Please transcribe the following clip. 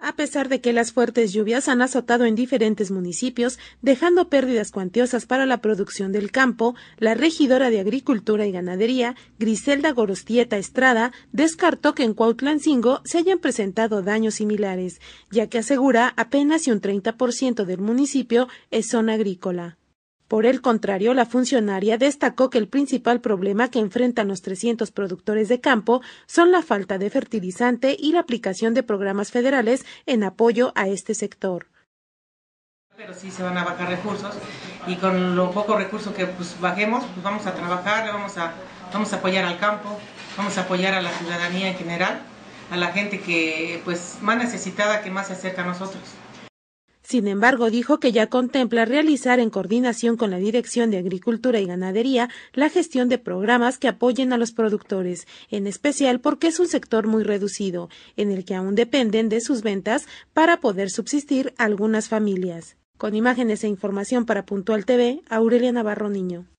A pesar de que las fuertes lluvias han azotado en diferentes municipios, dejando pérdidas cuantiosas para la producción del campo, la regidora de Agricultura y Ganadería, Griselda Gorostieta Estrada, descartó que en Cuautlancingo se hayan presentado daños similares, ya que asegura apenas si un 30% del municipio es zona agrícola. Por el contrario, la funcionaria destacó que el principal problema que enfrentan los 300 productores de campo son la falta de fertilizante y la aplicación de programas federales en apoyo a este sector. Pero sí se van a bajar recursos y con lo pocos recursos que pues, bajemos, pues vamos a trabajar, vamos a, apoyar al campo, vamos a apoyar a la ciudadanía en general, a la gente que pues, más necesitada que más se acerca a nosotros. Sin embargo, dijo que ya contempla realizar en coordinación con la Dirección de Agricultura y Ganadería la gestión de programas que apoyen a los productores, en especial porque es un sector muy reducido, en el que aún dependen de sus ventas para poder subsistir algunas familias. Con imágenes e información para Puntual TV, Aurelia Navarro Niño.